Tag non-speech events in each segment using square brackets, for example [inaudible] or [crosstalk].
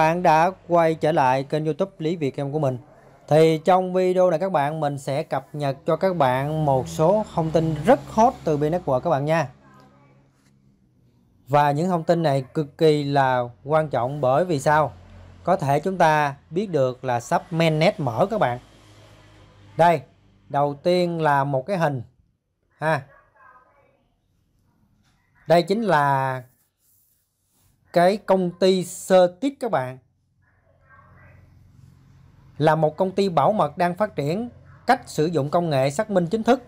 bạn đã quay trở lại kênh youtube Lý Việt Em của mình Thì trong video này các bạn mình sẽ cập nhật cho các bạn một số thông tin rất hot từ B Network các bạn nha Và những thông tin này cực kỳ là quan trọng bởi vì sao? Có thể chúng ta biết được là sắp mainnet mở các bạn Đây, đầu tiên là một cái hình ha Đây chính là cái công ty Certis các bạn là một công ty bảo mật đang phát triển cách sử dụng công nghệ xác minh chính thức.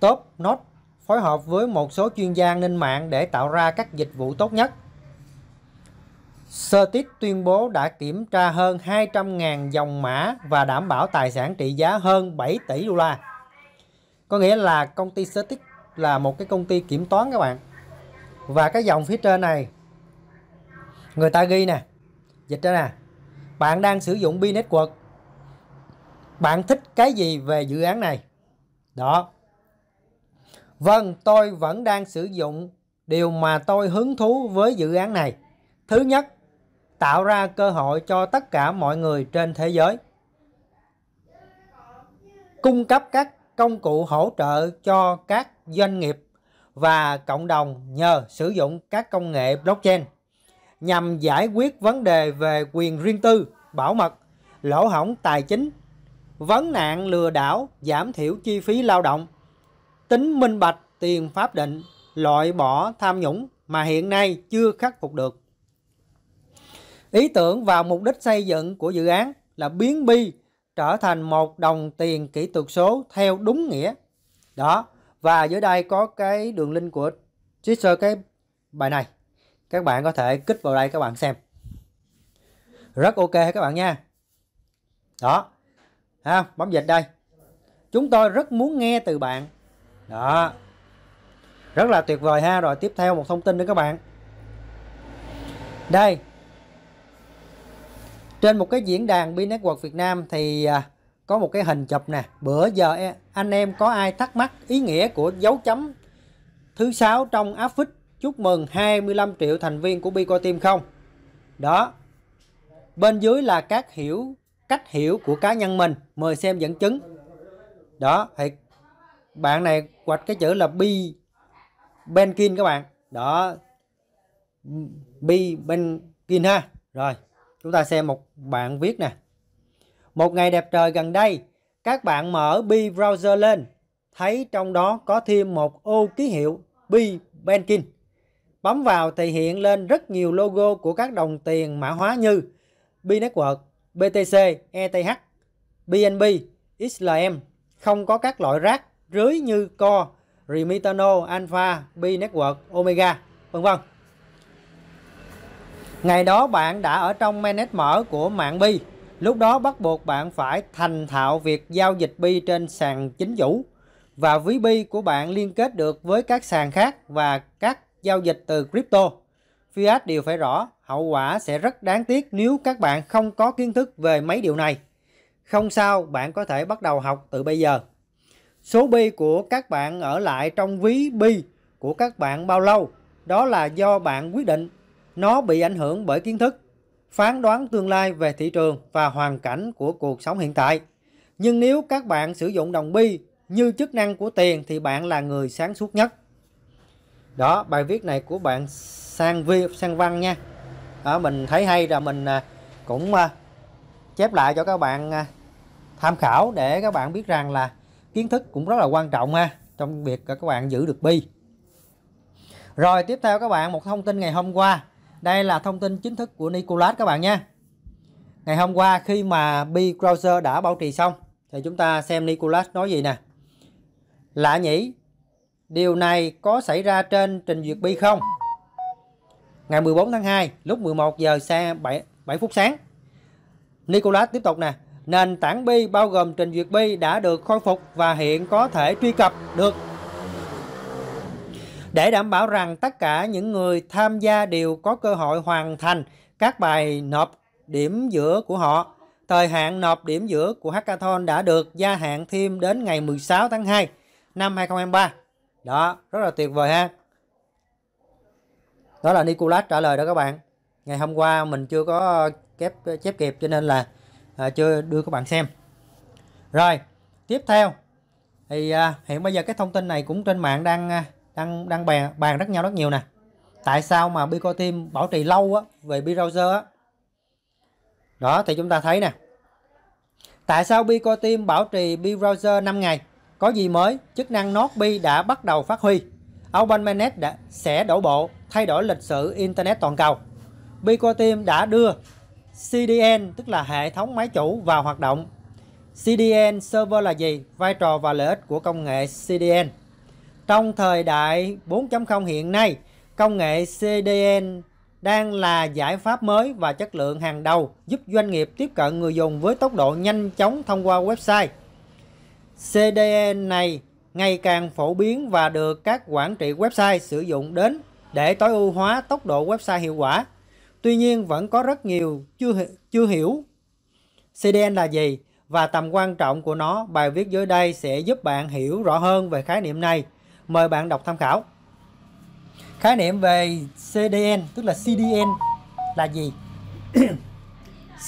Top Notch phối hợp với một số chuyên gia an ninh mạng để tạo ra các dịch vụ tốt nhất. Certis tuyên bố đã kiểm tra hơn 200.000 dòng mã và đảm bảo tài sản trị giá hơn 7 tỷ đô la. Có nghĩa là công ty Certis là một cái công ty kiểm toán các bạn. Và cái dòng phía trên này người ta ghi nè dịch ra nè bạn đang sử dụng bi network bạn thích cái gì về dự án này đó vâng tôi vẫn đang sử dụng điều mà tôi hứng thú với dự án này thứ nhất tạo ra cơ hội cho tất cả mọi người trên thế giới cung cấp các công cụ hỗ trợ cho các doanh nghiệp và cộng đồng nhờ sử dụng các công nghệ blockchain nhằm giải quyết vấn đề về quyền riêng tư, bảo mật, lỗ hỏng tài chính, vấn nạn lừa đảo, giảm thiểu chi phí lao động, tính minh bạch tiền pháp định, loại bỏ tham nhũng mà hiện nay chưa khắc phục được. Ý tưởng và mục đích xây dựng của dự án là biến bi trở thành một đồng tiền kỹ thuật số theo đúng nghĩa. Đó, và dưới đây có cái đường link của Twitter cái bài này các bạn có thể kích vào đây các bạn xem rất ok các bạn nha đó ha bấm dịch đây chúng tôi rất muốn nghe từ bạn đó rất là tuyệt vời ha rồi tiếp theo một thông tin nữa các bạn đây trên một cái diễn đàn bi network việt nam thì à, có một cái hình chụp nè bữa giờ anh em có ai thắc mắc ý nghĩa của dấu chấm thứ sáu trong áp phích chúc mừng 25 triệu thành viên của Bico Team không? Đó. Bên dưới là các hiểu cách hiểu của cá nhân mình, mời xem dẫn chứng. Đó, thì bạn này quạch cái chữ là b Benkin các bạn. Đó. b Benkin ha. Rồi, chúng ta xem một bạn viết nè. Một ngày đẹp trời gần đây, các bạn mở b browser lên, thấy trong đó có thêm một ô ký hiệu b Benkin. Bấm vào thì hiện lên rất nhiều logo của các đồng tiền mã hóa như B-Network, BTC, ETH, BNB, XLM, không có các loại rác rưới như Co, Remitano, Alpha, b Omega, vân vân. Ngày đó bạn đã ở trong mainnet mở của mạng Bi. Lúc đó bắt buộc bạn phải thành thạo việc giao dịch Bi trên sàn chính chủ và ví Bi của bạn liên kết được với các sàn khác và các giao dịch từ crypto. Fiat đều phải rõ, hậu quả sẽ rất đáng tiếc nếu các bạn không có kiến thức về mấy điều này. Không sao, bạn có thể bắt đầu học từ bây giờ. Số bi của các bạn ở lại trong ví bi của các bạn bao lâu? Đó là do bạn quyết định. Nó bị ảnh hưởng bởi kiến thức, phán đoán tương lai về thị trường và hoàn cảnh của cuộc sống hiện tại. Nhưng nếu các bạn sử dụng đồng bi như chức năng của tiền thì bạn là người sáng suốt nhất đó bài viết này của bạn sang vi sang văn nha đó, mình thấy hay là mình à, cũng à, chép lại cho các bạn à, tham khảo để các bạn biết rằng là kiến thức cũng rất là quan trọng ha trong việc các bạn giữ được bi rồi tiếp theo các bạn một thông tin ngày hôm qua đây là thông tin chính thức của Nicolas các bạn nha ngày hôm qua khi mà bi browser đã bảo trì xong thì chúng ta xem Nicolas nói gì nè lạ nhỉ Điều này có xảy ra trên Trình Duyệt Bi không? Ngày 14 tháng 2, lúc 11 giờ xe 7, 7 phút sáng. Nicolas tiếp tục nè, nền tảng bi bao gồm Trình Duyệt Bi đã được khôi phục và hiện có thể truy cập được để đảm bảo rằng tất cả những người tham gia đều có cơ hội hoàn thành các bài nộp điểm giữa của họ. Thời hạn nộp điểm giữa của Hackathon đã được gia hạn thêm đến ngày 16 tháng 2 năm 2023 đó rất là tuyệt vời ha đó là Nicolas trả lời đó các bạn ngày hôm qua mình chưa có kép chép kịp cho nên là à, chưa đưa các bạn xem rồi tiếp theo thì à, hiện bây giờ cái thông tin này cũng trên mạng đang à, đang đang bàn bàn rất nhau rất nhiều nè tại sao mà Bico bảo trì lâu á về browser á đó thì chúng ta thấy nè tại sao Bico bảo trì browser 5 ngày có gì mới, chức năng Notbi đã bắt đầu phát huy. OpenManet đã, sẽ đổ bộ, thay đổi lịch sử Internet toàn cầu. Team đã đưa CDN, tức là hệ thống máy chủ, vào hoạt động. CDN server là gì? Vai trò và lợi ích của công nghệ CDN. Trong thời đại 4.0 hiện nay, công nghệ CDN đang là giải pháp mới và chất lượng hàng đầu giúp doanh nghiệp tiếp cận người dùng với tốc độ nhanh chóng thông qua website. CDN này ngày càng phổ biến và được các quản trị website sử dụng đến để tối ưu hóa tốc độ website hiệu quả. Tuy nhiên vẫn có rất nhiều chưa chưa hiểu CDN là gì và tầm quan trọng của nó. Bài viết dưới đây sẽ giúp bạn hiểu rõ hơn về khái niệm này. Mời bạn đọc tham khảo. Khái niệm về CDN tức là CDN là gì?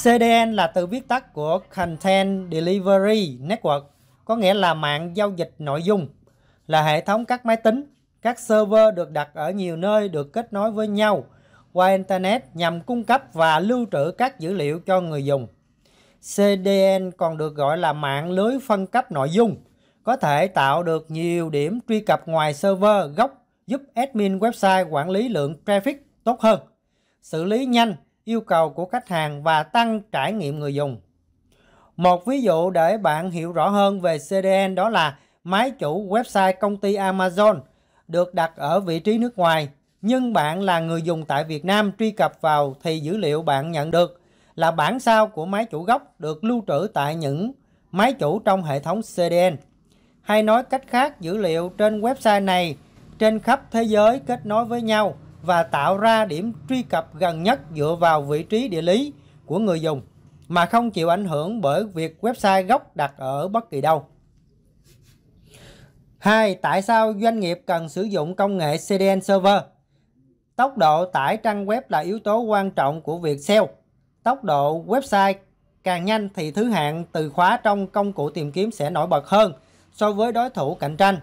CDN [coughs] là từ viết tắt của Content Delivery Network có nghĩa là mạng giao dịch nội dung là hệ thống các máy tính, các server được đặt ở nhiều nơi được kết nối với nhau qua Internet nhằm cung cấp và lưu trữ các dữ liệu cho người dùng. CDN còn được gọi là mạng lưới phân cấp nội dung, có thể tạo được nhiều điểm truy cập ngoài server gốc giúp admin website quản lý lượng traffic tốt hơn, xử lý nhanh yêu cầu của khách hàng và tăng trải nghiệm người dùng. Một ví dụ để bạn hiểu rõ hơn về CDN đó là máy chủ website công ty Amazon được đặt ở vị trí nước ngoài nhưng bạn là người dùng tại Việt Nam truy cập vào thì dữ liệu bạn nhận được là bản sao của máy chủ gốc được lưu trữ tại những máy chủ trong hệ thống CDN. Hay nói cách khác, dữ liệu trên website này trên khắp thế giới kết nối với nhau và tạo ra điểm truy cập gần nhất dựa vào vị trí địa lý của người dùng mà không chịu ảnh hưởng bởi việc website gốc đặt ở bất kỳ đâu. 2. Tại sao doanh nghiệp cần sử dụng công nghệ CDN Server? Tốc độ tải trang web là yếu tố quan trọng của việc SEO. Tốc độ website càng nhanh thì thứ hạng từ khóa trong công cụ tìm kiếm sẽ nổi bật hơn so với đối thủ cạnh tranh.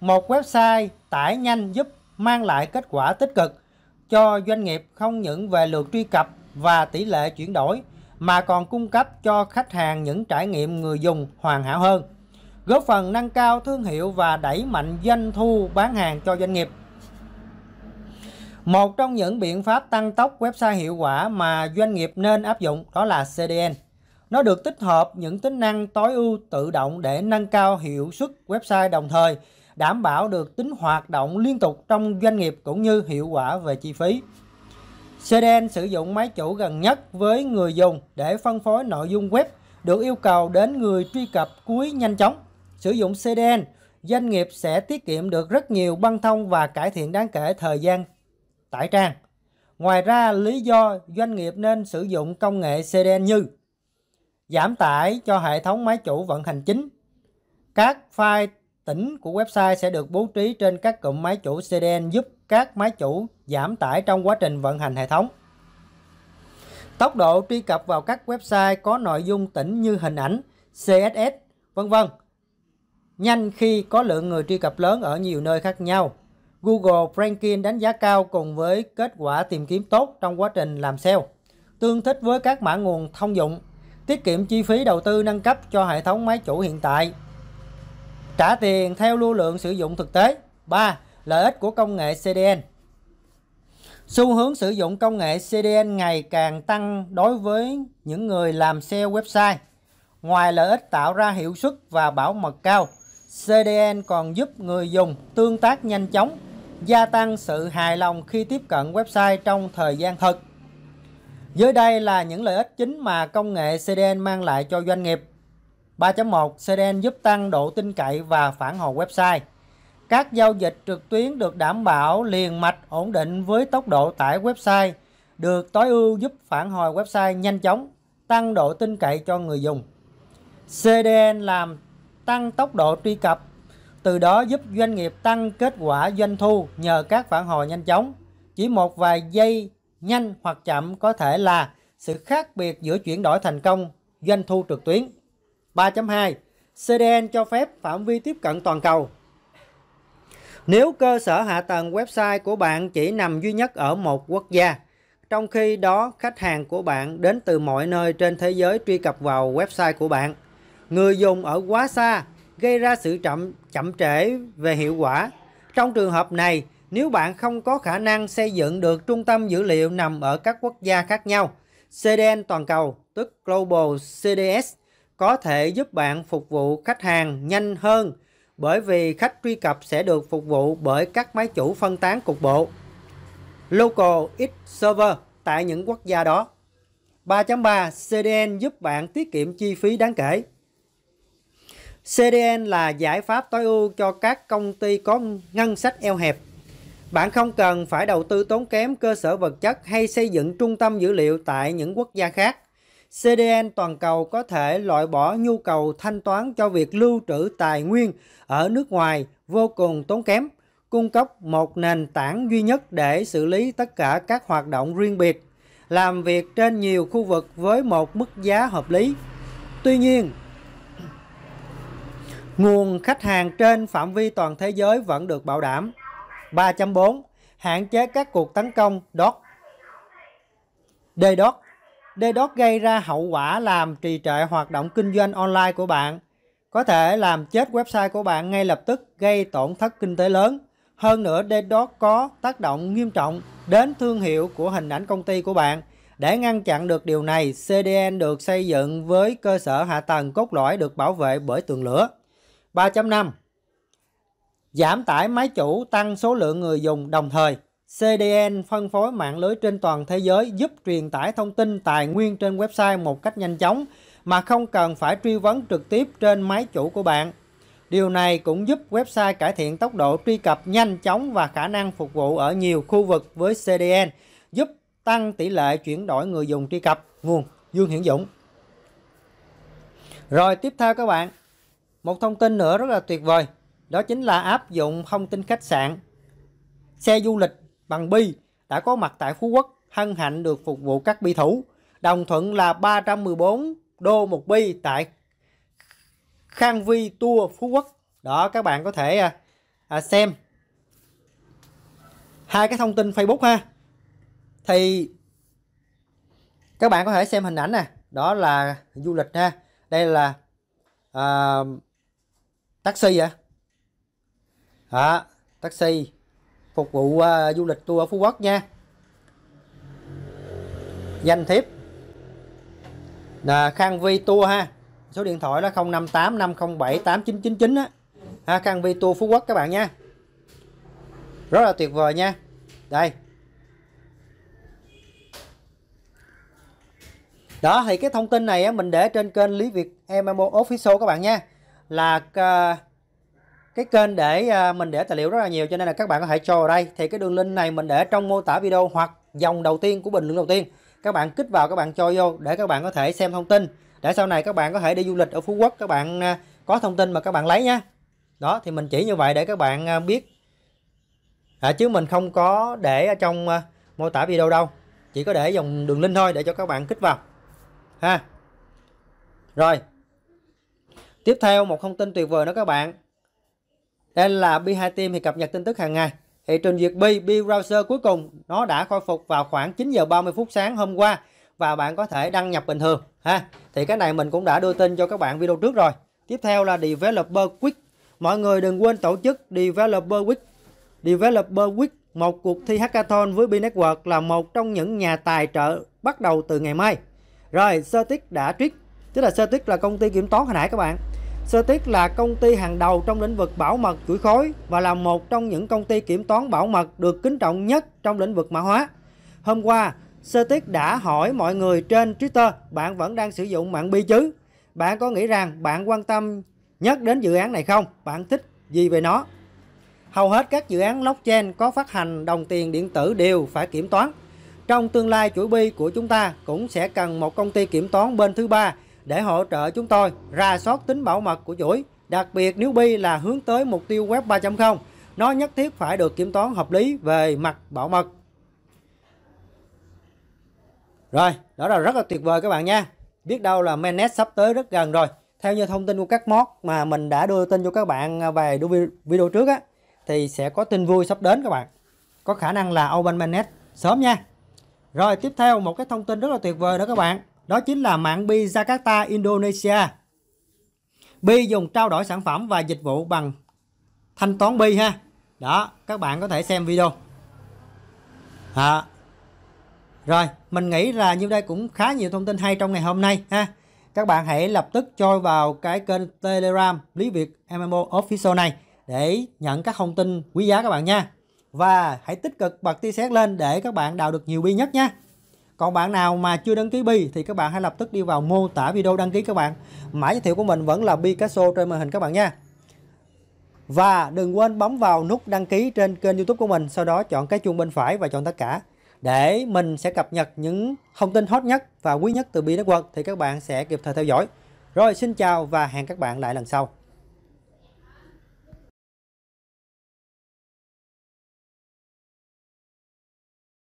Một website tải nhanh giúp mang lại kết quả tích cực cho doanh nghiệp không những về lượt truy cập và tỷ lệ chuyển đổi mà còn cung cấp cho khách hàng những trải nghiệm người dùng hoàn hảo hơn, góp phần nâng cao thương hiệu và đẩy mạnh doanh thu bán hàng cho doanh nghiệp. Một trong những biện pháp tăng tốc website hiệu quả mà doanh nghiệp nên áp dụng đó là CDN. Nó được tích hợp những tính năng tối ưu tự động để nâng cao hiệu suất website đồng thời đảm bảo được tính hoạt động liên tục trong doanh nghiệp cũng như hiệu quả về chi phí. CDN sử dụng máy chủ gần nhất với người dùng để phân phối nội dung web được yêu cầu đến người truy cập cuối nhanh chóng. Sử dụng CDN, doanh nghiệp sẽ tiết kiệm được rất nhiều băng thông và cải thiện đáng kể thời gian tải trang. Ngoài ra, lý do doanh nghiệp nên sử dụng công nghệ CDN như giảm tải cho hệ thống máy chủ vận hành chính, các file Tỉnh của website sẽ được bố trí trên các cụm máy chủ CDN giúp các máy chủ giảm tải trong quá trình vận hành hệ thống. Tốc độ truy cập vào các website có nội dung tỉnh như hình ảnh, CSS, vân vân. Nhanh khi có lượng người truy cập lớn ở nhiều nơi khác nhau. Google Ranking đánh giá cao cùng với kết quả tìm kiếm tốt trong quá trình làm SEO. Tương thích với các mã nguồn thông dụng, tiết kiệm chi phí đầu tư nâng cấp cho hệ thống máy chủ hiện tại trả tiền theo lưu lượng sử dụng thực tế 3. Lợi ích của công nghệ CDN Xu hướng sử dụng công nghệ CDN ngày càng tăng đối với những người làm SEO website. Ngoài lợi ích tạo ra hiệu suất và bảo mật cao, CDN còn giúp người dùng tương tác nhanh chóng, gia tăng sự hài lòng khi tiếp cận website trong thời gian thực Dưới đây là những lợi ích chính mà công nghệ CDN mang lại cho doanh nghiệp. 3.1 CDN giúp tăng độ tin cậy và phản hồi website. Các giao dịch trực tuyến được đảm bảo liền mạch ổn định với tốc độ tải website, được tối ưu giúp phản hồi website nhanh chóng, tăng độ tin cậy cho người dùng. CDN làm tăng tốc độ truy cập, từ đó giúp doanh nghiệp tăng kết quả doanh thu nhờ các phản hồi nhanh chóng. Chỉ một vài giây nhanh hoặc chậm có thể là sự khác biệt giữa chuyển đổi thành công doanh thu trực tuyến 3.2, CDN cho phép phạm vi tiếp cận toàn cầu. Nếu cơ sở hạ tầng website của bạn chỉ nằm duy nhất ở một quốc gia, trong khi đó khách hàng của bạn đến từ mọi nơi trên thế giới truy cập vào website của bạn, người dùng ở quá xa gây ra sự chậm chậm trễ về hiệu quả. Trong trường hợp này, nếu bạn không có khả năng xây dựng được trung tâm dữ liệu nằm ở các quốc gia khác nhau, CDN toàn cầu, tức Global CDS có thể giúp bạn phục vụ khách hàng nhanh hơn bởi vì khách truy cập sẽ được phục vụ bởi các máy chủ phân tán cục bộ Local X Server tại những quốc gia đó. 3.3 CDN giúp bạn tiết kiệm chi phí đáng kể. CDN là giải pháp tối ưu cho các công ty có ngân sách eo hẹp. Bạn không cần phải đầu tư tốn kém cơ sở vật chất hay xây dựng trung tâm dữ liệu tại những quốc gia khác. CDN toàn cầu có thể loại bỏ nhu cầu thanh toán cho việc lưu trữ tài nguyên ở nước ngoài vô cùng tốn kém, cung cấp một nền tảng duy nhất để xử lý tất cả các hoạt động riêng biệt, làm việc trên nhiều khu vực với một mức giá hợp lý. Tuy nhiên, nguồn khách hàng trên phạm vi toàn thế giới vẫn được bảo đảm. 3.4 Hạn chế các cuộc tấn công DOT. DDoS DDoS gây ra hậu quả làm trì trệ hoạt động kinh doanh online của bạn, có thể làm chết website của bạn ngay lập tức gây tổn thất kinh tế lớn. Hơn nữa, DDoS có tác động nghiêm trọng đến thương hiệu của hình ảnh công ty của bạn. Để ngăn chặn được điều này, CDN được xây dựng với cơ sở hạ tầng cốt lõi được bảo vệ bởi tường lửa. 3.5 Giảm tải máy chủ tăng số lượng người dùng đồng thời. CDN phân phối mạng lưới trên toàn thế giới giúp truyền tải thông tin tài nguyên trên website một cách nhanh chóng mà không cần phải truy vấn trực tiếp trên máy chủ của bạn. Điều này cũng giúp website cải thiện tốc độ truy cập nhanh chóng và khả năng phục vụ ở nhiều khu vực với CDN, giúp tăng tỷ lệ chuyển đổi người dùng truy cập. Nguồn Dương Hiển Dũng. Rồi tiếp theo các bạn, một thông tin nữa rất là tuyệt vời, đó chính là áp dụng thông tin khách sạn, xe du lịch bằng bi đã có mặt tại Phú Quốc, hân hạnh được phục vụ các bi thủ. Đồng thuận là 314 đô một bi tại Khang Vi Tour Phú Quốc. Đó các bạn có thể à, à, xem hai cái thông tin Facebook ha. Thì các bạn có thể xem hình ảnh nè, đó là du lịch ha. Đây là à, taxi ạ. À? À, taxi phục vụ à, du lịch tour ở Phú Quốc nha danh thiếp là Khang Vi Tour ha số điện thoại đó 058 507 8999 á ha Khang Vi Tour Phú Quốc các bạn nha rất là tuyệt vời nha đây đó thì cái thông tin này á, mình để trên kênh Lý Việt em Official các bạn nha là uh, cái kênh để à, mình để tài liệu rất là nhiều cho nên là các bạn có thể cho vào đây thì cái đường link này mình để trong mô tả video hoặc dòng đầu tiên của bình luận đầu tiên các bạn kích vào các bạn cho vô để các bạn có thể xem thông tin để sau này các bạn có thể đi du lịch ở Phú Quốc các bạn à, có thông tin mà các bạn lấy nhé đó thì mình chỉ như vậy để các bạn à, biết à, chứ mình không có để ở trong mô tả video đâu chỉ có để dòng đường link thôi để cho các bạn kích vào ha rồi tiếp theo một thông tin tuyệt vời nữa các bạn đây là B2 Team thì cập nhật tin tức hàng ngày. Thị trường Duyệt B Bi Browser cuối cùng nó đã khôi phục vào khoảng 9 giờ 30 phút sáng hôm qua và bạn có thể đăng nhập bình thường ha. Thì cái này mình cũng đã đưa tin cho các bạn video trước rồi. Tiếp theo là Developer Quick. Mọi người đừng quên tổ chức Developer Week. Developer Quick một cuộc thi hackathon với B-Network là một trong những nhà tài trợ bắt đầu từ ngày mai. Rồi, Certic đã triết. Tức là Certic là công ty kiểm toán hồi nãy các bạn. Sơ là công ty hàng đầu trong lĩnh vực bảo mật chuỗi khối và là một trong những công ty kiểm toán bảo mật được kính trọng nhất trong lĩnh vực mã hóa. Hôm qua, Sơ đã hỏi mọi người trên Twitter bạn vẫn đang sử dụng mạng bi chứ? Bạn có nghĩ rằng bạn quan tâm nhất đến dự án này không? Bạn thích gì về nó? Hầu hết các dự án blockchain có phát hành đồng tiền điện tử đều phải kiểm toán. Trong tương lai chuỗi bi của chúng ta cũng sẽ cần một công ty kiểm toán bên thứ ba để hỗ trợ chúng tôi ra soát tính bảo mật của chuỗi. Đặc biệt nếu Bi là hướng tới mục tiêu web 3.0, nó nhất thiết phải được kiểm toán hợp lý về mặt bảo mật. Rồi, đó là rất là tuyệt vời các bạn nha. Biết đâu là mainnet sắp tới rất gần rồi. Theo như thông tin của các mod mà mình đã đưa tin cho các bạn về video trước á, thì sẽ có tin vui sắp đến các bạn. Có khả năng là Open mainnet sớm nha. Rồi tiếp theo một cái thông tin rất là tuyệt vời đó các bạn đó chính là mạng Bi Jakarta, Indonesia. Bi dùng trao đổi sản phẩm và dịch vụ bằng thanh toán Bi ha. Đó, các bạn có thể xem video. À. Rồi, mình nghĩ là như đây cũng khá nhiều thông tin hay trong ngày hôm nay ha. Các bạn hãy lập tức trôi vào cái kênh Telegram Lý Việt MMO Official này để nhận các thông tin quý giá các bạn nha. Và hãy tích cực bật tia sét lên để các bạn đào được nhiều bi nhất nha còn bạn nào mà chưa đăng ký Bi thì các bạn hãy lập tức đi vào mô tả video đăng ký các bạn. Mã giới thiệu của mình vẫn là Picasso trên màn hình các bạn nha. Và đừng quên bấm vào nút đăng ký trên kênh YouTube của mình, sau đó chọn cái chuông bên phải và chọn tất cả để mình sẽ cập nhật những thông tin hot nhất và quý nhất từ Bi Network thì các bạn sẽ kịp thời theo dõi. Rồi xin chào và hẹn các bạn lại lần sau.